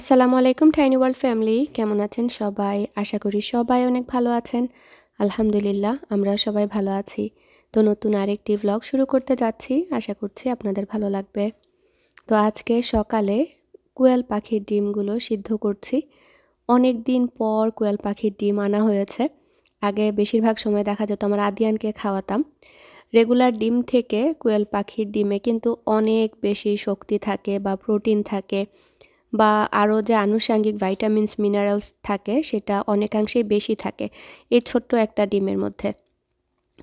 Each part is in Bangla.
আসসালামু আলাইকুম টাইনি ওয়ার্ল্ড ফ্যামিলি কেমন আছেন সবাই আশা করি সবাই অনেক ভালো আছেন আলহামদুলিল্লাহ আমরা সবাই ভালো আছি তো নতুন আরেকটি ব্লগ শুরু করতে যাচ্ছি আশা করছি আপনাদের ভালো লাগবে তো আজকে সকালে কুয়াল পাখির ডিমগুলো সিদ্ধ করছি অনেক দিন পর কুয়াল পাখির ডিম আনা হয়েছে আগে বেশিরভাগ সময় দেখা যেত আমার আদিয়ানকে খাওয়াতাম রেগুলার ডিম থেকে কুয়াল পাখির ডিমে কিন্তু অনেক বেশি শক্তি থাকে বা প্রোটিন থাকে বা আরও যে আনুষাঙ্গিক ভাইটামিনস মিনারেলস থাকে সেটা অনেকাংশেই বেশি থাকে এই ছোট্ট একটা ডিমের মধ্যে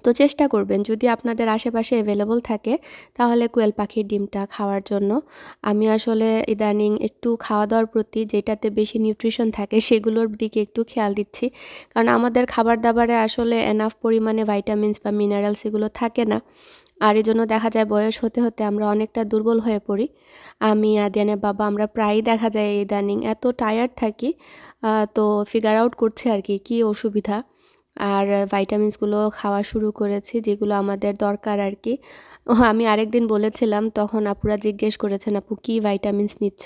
তো চেষ্টা করবেন যদি আপনাদের আশেপাশে অ্যাভেলেবল থাকে তাহলে কোয়েল পাখির ডিমটা খাওয়ার জন্য আমি আসলে ইদানিং একটু খাওয়া দাওয়ার প্রতি যেটাতে বেশি নিউট্রিশন থাকে সেগুলোর দিকে একটু খেয়াল দিচ্ছি কারণ আমাদের খাবার দাবারে আসলে এনাফ পরিমাণে ভাইটামিনস বা মিনারেলস এগুলো থাকে না আর এই জন্য দেখা যায় বয়স হতে হতে আমরা অনেকটা দুর্বল হয়ে পড়ি আমি আদিয়ানের বাবা আমরা প্রায়ই দেখা যায় ইদানিং এত টায়ার্ড থাকি তো ফিগার আউট করছে আর কি কী অসুবিধা আর ভাইটামিনসগুলো খাওয়া শুরু করেছি যেগুলো আমাদের দরকার আর কি আমি আরেকদিন বলেছিলাম তখন আপুরা জিজ্ঞেস করেছেন আপু কী ভাইটামিনস নিচ্ছ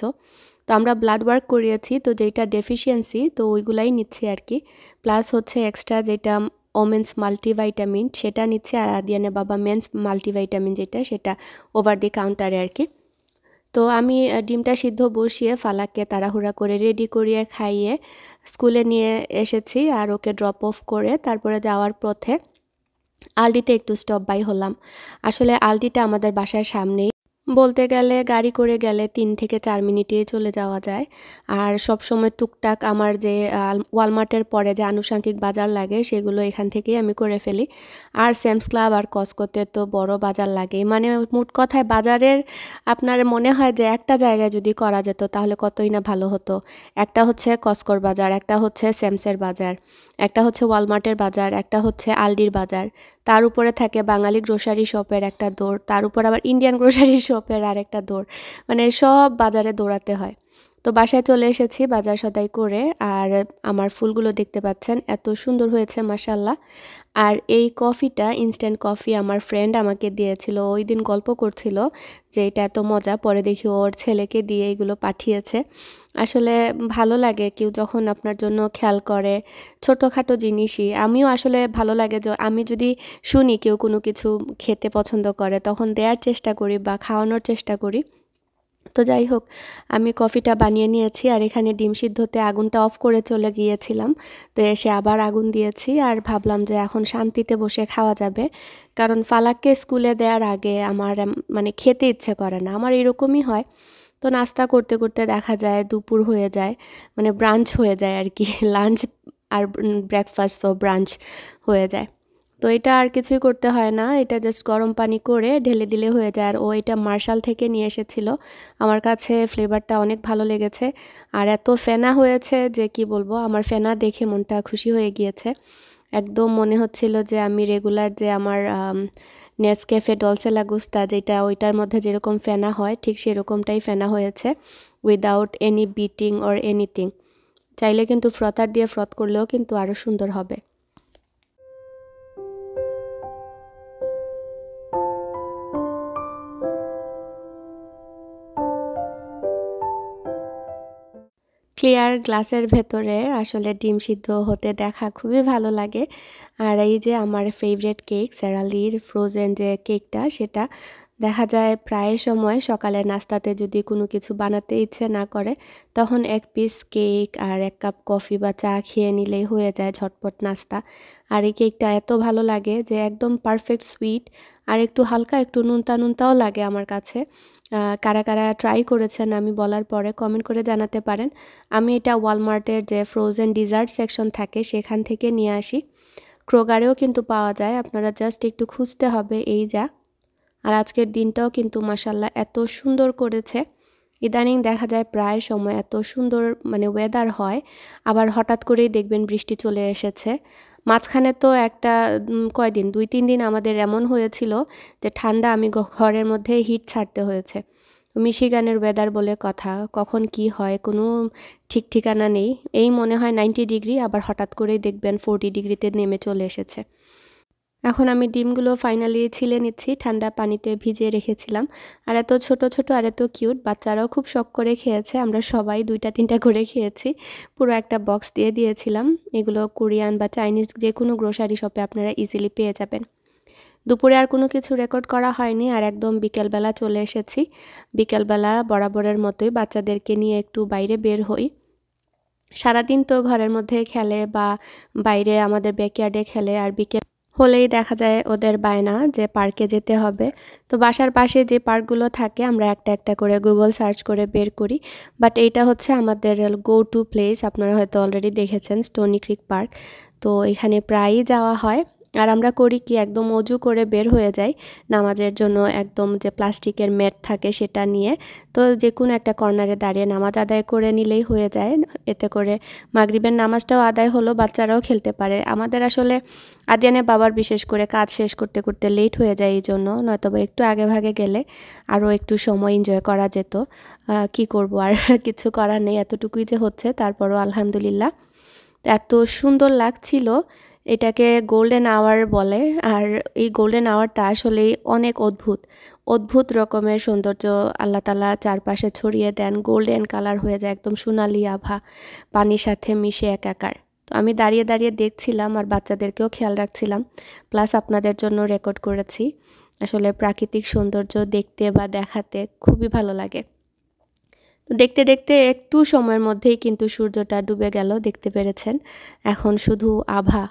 তো আমরা ব্লাড ওয়ার্ক করিয়েছি তো যেটা ডেফিসিয়েন্সি তো ওইগুলাই নিচ্ছি আর কি প্লাস হচ্ছে এক্সট্রা যেটা ওমেন্স মাল্টিভাইটামিন সেটা নিচ্ছে আর আদিয়ানে বাবা মেন্স মাল্টিভাইটামিন যেটা সেটা ওভার দি কাউন্টারে আর কি তো আমি ডিমটা সিদ্ধ বসিয়ে ফালাককে তাড়াহুড়া করে রেডি করিয়ে খাইয়ে স্কুলে নিয়ে এসেছি আর ওকে ড্রপ অফ করে তারপরে যাওয়ার পথে আলডিতে একটু স্টপ বাই হলাম আসলে আলডিটা আমাদের বাসার সামনেই বলতে গেলে গাড়ি করে গেলে তিন থেকে চার মিনিটে চলে যাওয়া যায় আর সব সময় টুকটাক আমার যে ওয়ালমার্টের পরে যে আনুষাঙ্গিক বাজার লাগে সেগুলো এখান থেকেই আমি করে ফেলি আর স্যামস ক্লাব আর কসকোতে তো বড় বাজার লাগে মানে মোট কথায় বাজারের আপনার মনে হয় যে একটা জায়গায় যদি করা যেত তাহলে কতই না ভালো হতো একটা হচ্ছে কসকোর বাজার একটা হচ্ছে স্যামসের বাজার একটা হচ্ছে ওয়ালমার্টের বাজার একটা হচ্ছে আলডির বাজার তার উপরে থাকে বাঙালি গ্রোসারি শপের একটা দৌড় তার উপর আবার ইন্ডিয়ান গ্রোসারি শপের আর একটা দৌড় মানে সব বাজারে দৌড়াতে হয় তো বাসায় চলে এসেছি বাজার সদাই করে আর আমার ফুলগুলো দেখতে পাচ্ছেন এত সুন্দর হয়েছে মাসাল্লাহ আর এই কফিটা ইনস্ট্যান্ট কফি আমার ফ্রেন্ড আমাকে দিয়েছিল ওই দিন গল্প করছিল যে এটা এত মজা পরে দেখি ওর ছেলেকে দিয়ে এগুলো পাঠিয়েছে আসলে ভালো লাগে কেউ যখন আপনার জন্য খেয়াল করে ছোটোখাটো জিনিসই আমিও আসলে ভালো লাগে যে আমি যদি শুনি কেউ কোনো কিছু খেতে পছন্দ করে তখন দেওয়ার চেষ্টা করি বা খাওয়ানোর চেষ্টা করি তো যাই হোক আমি কফিটা বানিয়ে নিয়েছি আর এখানে ডিম সিদ্ধতে আগুনটা অফ করে চলে গিয়েছিলাম তো এসে আবার আগুন দিয়েছি আর ভাবলাম যে এখন শান্তিতে বসে খাওয়া যাবে কারণ ফালাককে স্কুলে দেওয়ার আগে আমার মানে খেতে ইচ্ছে করে না আমার এরকমই হয় তো নাস্তা করতে করতে দেখা যায় দুপুর হয়ে যায় মানে ব্রাঞ্চ হয়ে যায় আর কি লাঞ্চ আর ব্রেকফাস্ট তো ব্রাঞ্চ হয়ে যায় তো এটা আর কিছুই করতে হয় না এটা জাস্ট গরম পানি করে ঢেলে দিলে হয়ে যায় আর ও এটা মার্শাল থেকে নিয়ে এসেছিল আমার কাছে ফ্লেভারটা অনেক ভালো লেগেছে আর এত ফেনা হয়েছে যে কি বলবো আমার ফেনা দেখে মনটা খুশি হয়ে গিয়েছে একদম মনে হচ্ছিল যে আমি রেগুলার যে আমার নেসক্যাফে ডলসে লাগুস্তা যেটা ওইটার মধ্যে যেরকম ফেনা হয় ঠিক সেরকমটাই ফেনা হয়েছে without any beating or anything চাইলে কিন্তু ফ্রতার দিয়ে ফ্রত করলেও কিন্তু আরও সুন্দর হবে ক্লিয়ার গ্লাসের ভেতরে আসলে ডিম সিদ্ধ হতে দেখা খুবই ভালো লাগে আর এই যে আমার ফেভারেট কেক স্যারালির ফ্রোজেন যে কেকটা সেটা দেখা যায় প্রায় সময় সকালে নাস্তাতে যদি কোনো কিছু বানাতে ইচ্ছে না করে তখন এক পিস কেক আর এক কাপ কফি বা চা খেয়ে নিলেই হয়ে যায় ঝটপট নাস্তা আর এই কেকটা এত ভালো লাগে যে একদম পারফেক্ট সুইট আর একটু হালকা একটু নুনতা নুনতাও লাগে আমার কাছে কারা কারা ট্রাই করেছেন আমি বলার পরে কমেন্ট করে জানাতে পারেন আমি এটা ওয়ালমার্টের যে ফ্রোজেন ডিজার্ট সেকশন থাকে সেখান থেকে নিয়ে আসি ক্রোগারেও কিন্তু পাওয়া যায় আপনারা জাস্ট একটু খুঁজতে হবে এই যা আর আজকের দিনটাও কিন্তু মাসাল্লাহ এত সুন্দর করেছে ইদানিং দেখা যায় প্রায় সময় এত সুন্দর মানে ওয়েদার হয় আবার হঠাৎ করেই দেখবেন বৃষ্টি চলে এসেছে মাঝখানে তো একটা কয়দিন দুই তিন দিন আমাদের এমন হয়েছিল যে ঠান্ডা আমি ঘরের মধ্যে হিট ছাড়তে হয়েছে মিশিগানের ওয়েদার বলে কথা কখন কি হয় কোনো ঠিক ঠিকানা নেই এই মনে হয় নাইনটি ডিগ্রি আবার হঠাৎ করেই দেখবেন ফোরটি ডিগ্রিতে নেমে চলে এসেছে এখন আমি ডিমগুলো ফাইনালি ছিলে নিচ্ছি ঠান্ডা পানিতে ভিজিয়ে রেখেছিলাম আর এত ছোট ছোট আর এত কিউট বাচ্চারাও খুব শখ করে খেয়েছে আমরা সবাই দুইটা তিনটা করে খেয়েছি পুরো একটা বক্স দিয়ে দিয়েছিলাম এগুলো কোরিয়ান বা চাইনিজ যে কোনো গ্রোসারি শপে আপনারা ইজিলি পেয়ে যাবেন দুপুরে আর কোনো কিছু রেকর্ড করা হয়নি আর একদম বিকেলবেলা চলে এসেছি বিকেলবেলা বরাবরের মতোই বাচ্চাদেরকে নিয়ে একটু বাইরে বের হই সারাদিন তো ঘরের মধ্যে খেলে বা বাইরে আমাদের ব্যাকয়ার্ডে খেলে আর বিকেল হলেই দেখা যায় ওদের বায়না যে পার্কে যেতে হবে তো বাসার পাশে যে পার্কগুলো থাকে আমরা একটা একটা করে গুগল সার্চ করে বের করি বাট এইটা হচ্ছে আমাদের গো টু প্লেস আপনারা হয়তো অলরেডি দেখেছেন স্টোনি ক্রিক পার্ক তো এখানে প্রায়ই যাওয়া হয় আর আমরা করি কি একদম অজু করে বের হয়ে যাই নামাজের জন্য একদম যে প্লাস্টিকের মেট থাকে সেটা নিয়ে তো যে কোনো একটা কর্নারে দাঁড়িয়ে নামাজ আদায় করে নিলেই হয়ে যায় এতে করে মাগরিবের নামাজটাও আদায় হলো বাচ্চারাও খেলতে পারে আমাদের আসলে আদিয়ানে বাবার বিশেষ করে কাজ শেষ করতে করতে লেট হয়ে যায় এই জন্য নয়তোবা একটু আগে ভাগে গেলে আরও একটু সময় এনজয় করা যেত কি করব আর কিছু করার নেই এতটুকুই যে হচ্ছে তারপরও আলহামদুলিল্লাহ এত সুন্দর লাগছিল এটাকে গোল্ডেন আওয়ার বলে আর এই গোল্ডেন আওয়ারটা আসলেই অনেক অদ্ভুত অদ্ভুত রকমের সৌন্দর্য আল্লাহ তালা চারপাশে ছড়িয়ে দেন গোল্ডেন কালার হয়ে যায় একদম সোনালি আভা পানির সাথে মিশে একাকার তো আমি দাঁড়িয়ে দাঁড়িয়ে দেখছিলাম আর বাচ্চাদেরকেও খেয়াল রাখছিলাম প্লাস আপনাদের জন্য রেকর্ড করেছি আসলে প্রাকৃতিক সৌন্দর্য দেখতে বা দেখাতে খুবই ভালো লাগে তো দেখতে দেখতে একটু সময়ের মধ্যেই কিন্তু সূর্যটা ডুবে গেল দেখতে পেরেছেন এখন শুধু আভা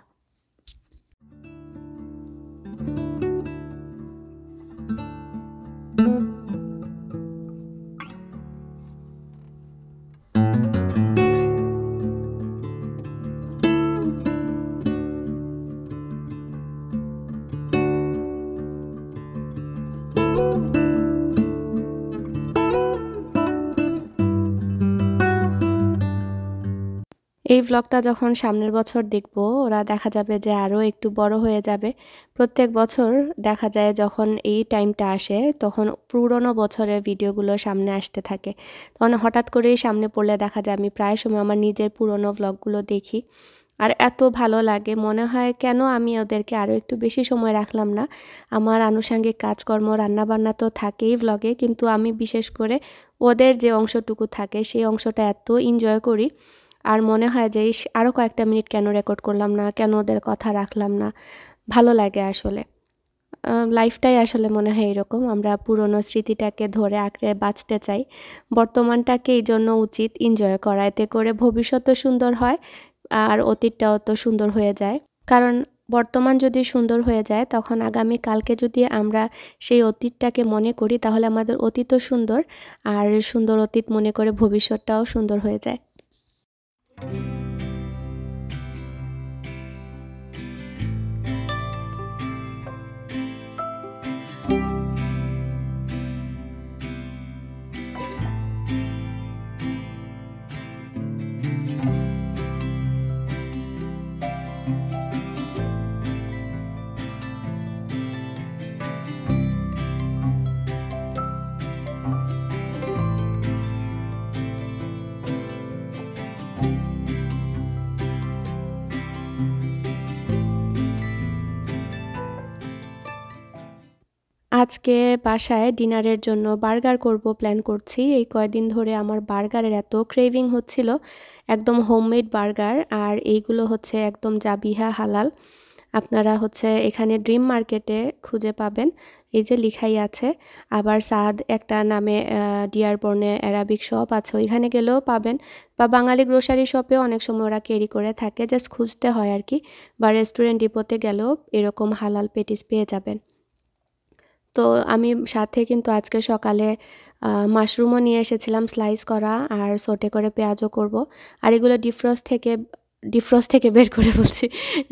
এই ব্লগটা যখন সামনের বছর দেখব ওরা দেখা যাবে যে আরও একটু বড় হয়ে যাবে প্রত্যেক বছর দেখা যায় যখন এই টাইমটা আসে তখন পুরনো বছরের ভিডিওগুলো সামনে আসতে থাকে তখন হঠাৎ করেই সামনে পড়লে দেখা যায় আমি প্রায় সময় আমার নিজের পুরনো ব্লগগুলো দেখি আর এত ভালো লাগে মনে হয় কেন আমি ওদেরকে আরও একটু বেশি সময় রাখলাম না আমার আনুষাঙ্গিক কাজকর্ম রান্নাবান্না তো থাকেই ব্লগে কিন্তু আমি বিশেষ করে ওদের যে অংশটুকু থাকে সেই অংশটা এত এনজয় করি আর মনে হয় যে ইস আরও কয়েকটা মিনিট কেন রেকর্ড করলাম না কেন ওদের কথা রাখলাম না ভালো লাগে আসলে লাইফটাই আসলে মনে হয় এরকম আমরা পুরনো স্মৃতিটাকে ধরে আঁকড়ে বাঁচতে চাই বর্তমানটাকে এই জন্য উচিত এনজয় করা এতে করে ভবিষ্যতও সুন্দর হয় আর অতীতটাও তো সুন্দর হয়ে যায় কারণ বর্তমান যদি সুন্দর হয়ে যায় তখন আগামী কালকে যদি আমরা সেই অতীতটাকে মনে করি তাহলে আমাদের অতীতও সুন্দর আর সুন্দর অতীত মনে করে ভবিষ্যৎটাও সুন্দর হয়ে যায় Thank you. আজকে বাসায় ডিনারের জন্য বার্গার করব প্ল্যান করছি এই কয়দিন ধরে আমার বার্গারের এত ক্রেভিং হচ্ছিল একদম হোমমেড বার্গার আর এইগুলো হচ্ছে একদম জাবিহা হালাল আপনারা হচ্ছে এখানে ড্রিম মার্কেটে খুঁজে পাবেন এই যে লিখাই আছে আবার সাদ একটা নামে ডিয়ারবর্নে অ্যারাবিক শপ আছে ওইখানে গেলেও পাবেন বা বাঙালি গ্রোসারি শপে অনেক সময় ওরা ক্যারি করে থাকে জাস্ট খুঁজতে হয় আর কি বা রেস্টুরেন্ট ডিপোতে গেলেও এরকম হালাল পেটিস পেয়ে যাবেন তো আমি সাথে কিন্তু আজকে সকালে মাশরুমও নিয়ে এসেছিলাম স্লাইস করা আর সোটে করে পেঁয়াজও করব। আর এগুলো ডিফ্রস্ট থেকে ডিফ্রস্ট থেকে বের করে বলছি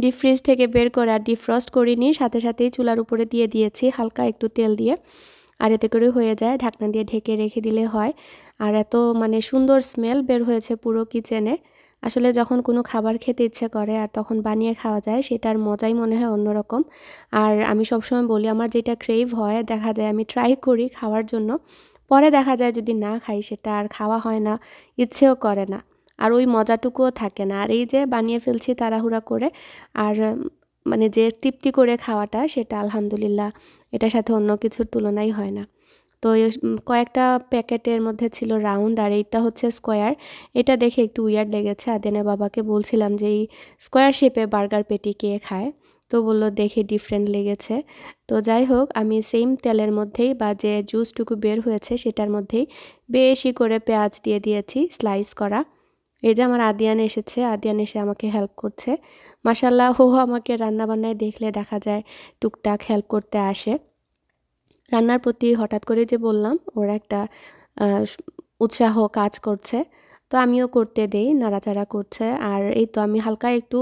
ডিফ্রিজ থেকে বের করে আর ডিফ্রস্ট করিনি সাথে সাথেই চুলার উপরে দিয়ে দিয়েছি হালকা একটু তেল দিয়ে আর এতে করে হয়ে যায় ঢাকনা দিয়ে ঢেকে রেখে দিলে হয় আর এত মানে সুন্দর স্মেল বের হয়েছে পুরো কিচেনে আসলে যখন কোনো খাবার খেতে ইচ্ছে করে আর তখন বানিয়ে খাওয়া যায় সেটার মজাই মনে হয় অন্যরকম আর আমি সবসময় বলি আমার যেটা ক্রেভ হয় দেখা যায় আমি ট্রাই করি খাওয়ার জন্য পরে দেখা যায় যদি না খাই সেটা আর খাওয়া হয় না ইচ্ছেও করে না আর ওই মজাটুকুও থাকে না আর এই যে বানিয়ে ফেলছি তাড়াহুড়া করে আর মানে যে তৃপ্তি করে খাওয়াটা সেটা আলহামদুলিল্লাহ এটার সাথে অন্য কিছুর তুলনাই হয় না তো কয়েকটা প্যাকেটের মধ্যে ছিল রাউন্ড আর এইটা হচ্ছে স্কোয়ার এটা দেখে একটু উইয়ার্ড লেগেছে আদেনা বাবাকে বলছিলাম যে এই স্কোয়ার শেপে বার্গার পেটি কে খায় তো বলল দেখে ডিফারেন্ট লেগেছে তো যাই হোক আমি সেম তেলের মধ্যেই বা যে জুসটুকু বের হয়েছে সেটার মধ্যেই বেশি করে পেঁয়াজ দিয়ে দিয়েছি স্লাইস করা এই যে আমার আদিয়ান এসেছে আদিয়ান এসে আমাকে হেল্প করছে মাসাল্লাহ ও আমাকে রান্নাবান্নায় দেখলে দেখা যায় টুকটাক হেল্প করতে আসে রান্নার প্রতি হঠাৎ করে যে বললাম ওর একটা উৎসাহ কাজ করছে তো আমিও করতে দেই নাড়াচাড়া করছে আর এই তো আমি হালকা একটু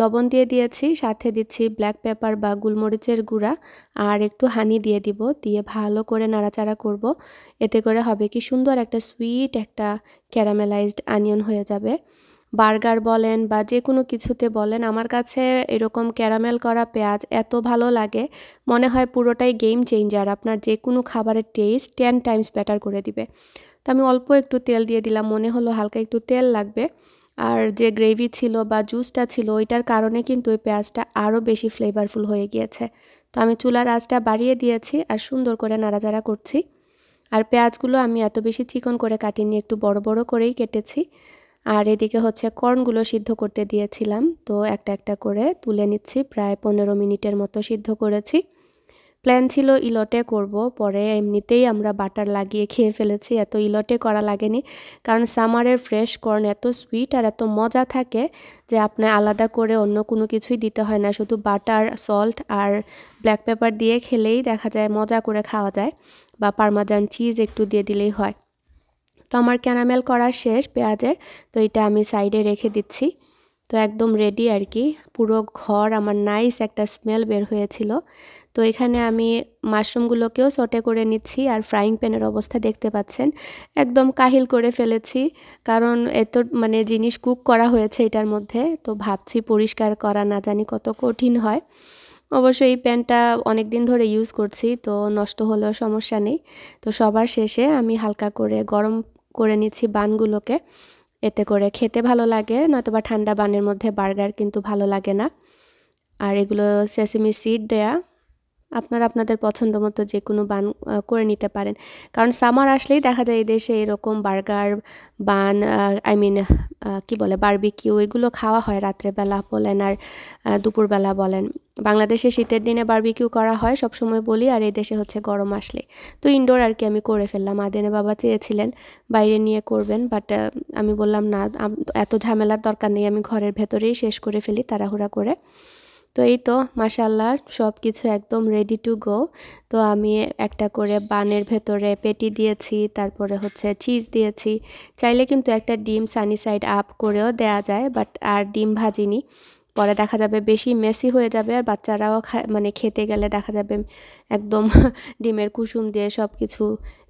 লবণ দিয়ে দিয়েছি সাথে দিচ্ছি ব্ল্যাক পেপার বা গুলমরিচের গুঁড়া আর একটু হানি দিয়ে দিব দিয়ে ভালো করে নাড়াচাড়া করব এতে করে হবে কি সুন্দর একটা সুইট একটা ক্যারামেলাইজড আনিয়ন হয়ে যাবে বার্গার বলেন বা যে কোনো কিছুতে বলেন আমার কাছে এরকম ক্যারামেল করা পেঁয়াজ এত ভালো লাগে মনে হয় পুরোটাই গেম চেঞ্জার আপনার যে কোনো খাবারের টেস্ট টেন টাইমস বেটার করে দিবে তো আমি অল্প একটু তেল দিয়ে দিলাম মনে হলো হালকা একটু তেল লাগবে আর যে গ্রেভি ছিল বা জুসটা ছিল ওইটার কারণে কিন্তু ওই পেঁয়াজটা আরও বেশি ফ্লেভারফুল হয়ে গিয়েছে তো আমি চুলার আঁচটা বাড়িয়ে দিয়েছি আর সুন্দর করে নাড়াচাড়া করছি আর পেঁয়াজগুলো আমি এত বেশি চিকন করে কাটিনি একটু বড় বড় করেই কেটেছি আর এদিকে হচ্ছে কর্নগুলো সিদ্ধ করতে দিয়েছিলাম তো একটা একটা করে তুলে নিচ্ছি প্রায় পনেরো মিনিটের মতো সিদ্ধ করেছি প্ল্যান ছিল ইলটে করব পরে এমনিতেই আমরা বাটার লাগিয়ে খেয়ে ফেলেছি এত ইলটে করা লাগেনি কারণ সামারের ফ্রেশ কর্ন এত সুইট আর এত মজা থাকে যে আপনার আলাদা করে অন্য কোনো কিছুই দিতে হয় না শুধু বাটার সল্ট আর ব্ল্যাক পেপার দিয়ে খেলেই দেখা যায় মজা করে খাওয়া যায় বা পারমাজান চিজ একটু দিয়ে দিলেই হয় তো আমার ক্যানামেল করা শেষ পেঁয়াজের তো এটা আমি সাইডে রেখে দিচ্ছি তো একদম রেডি আর কি পুরো ঘর আমার নাইস একটা স্মেল বের হয়েছিল তো এখানে আমি মাশরুমগুলোকেও সটে করে নিচ্ছি আর ফ্রাইং প্যানের অবস্থা দেখতে পাচ্ছেন একদম কাহিল করে ফেলেছি কারণ এত মানে জিনিস কুক করা হয়েছে এটার মধ্যে তো ভাবছি পরিষ্কার করা না জানি কত কঠিন হয় অবশ্য এই প্যানটা অনেক দিন ধরে ইউজ করছি তো নষ্ট হলেও সমস্যা নেই তো সবার শেষে আমি হালকা করে গরম করে নিচ্ছি বানগুলোকে এতে করে খেতে ভালো লাগে নয়তোবা ঠান্ডা বানের মধ্যে বার্গার কিন্তু ভালো লাগে না আর এগুলো সেসিমি সিড দেয়া আপনারা আপনাদের পছন্দ মতো যে কোনো বান করে নিতে পারেন কারণ সামার আসলেই দেখা যায় দেশে এরকম বার্গার বান আই মিন কি বলে বার্বিকিউ এগুলো খাওয়া হয় রাত্রেবেলা বলেন আর দুপুরবেলা বলেন বাংলাদেশে শীতের দিনে বারবিকিউ করা হয় সবসময় বলি আর এই দেশে হচ্ছে গরম আসলে তো ইনডোর আর কি আমি করে ফেললাম আদেনে বাবা চেয়েছিলেন বাইরে নিয়ে করবেন বাট আমি বললাম না এত ঝামেলার দরকার নেই আমি ঘরের ভেতরেই শেষ করে ফেলি তাড়াহুড়া করে তো এই তো মাসাল্লাহ সব কিছু একদম রেডি টু গো তো আমি একটা করে বানের ভেতরে পেটি দিয়েছি তারপরে হচ্ছে চিজ দিয়েছি চাইলে কিন্তু একটা ডিম সানি সাইড আপ করেও দেয়া যায় বাট আর ডিম ভাজিনি পরে দেখা যাবে বেশি মেসি হয়ে যাবে আর বাচ্চারাও মানে খেতে গেলে দেখা যাবে একদম ডিমের কুসুম দিয়ে সব কিছু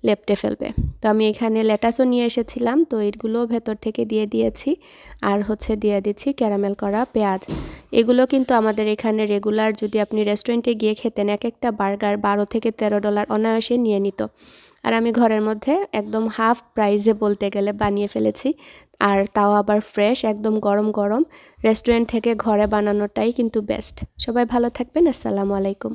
লেপটে ফেলবে তো আমি এখানে লেটাসও নিয়ে এসেছিলাম তো এগুলো ভেতর থেকে দিয়ে দিয়েছি আর হচ্ছে দিয়ে দিচ্ছি ক্যারামেল করা পেঁয়াজ এগুলো কিন্তু আমাদের এখানে রেগুলার যদি আপনি রেস্টুরেন্টে গিয়ে খেতেন এক একটা বার্গার বারো থেকে তেরো ডলার অনায়াসে নিয়ে নিত আর আমি ঘরের মধ্যে একদম হাফ প্রাইজে বলতে গেলে বানিয়ে ফেলেছি আর তাও আবার ফ্রেশ একদম গরম গরম রেস্টুরেন্ট থেকে ঘরে বানানোটাই কিন্তু বেস্ট সবাই ভালো থাকবেন আসসালামু আলাইকুম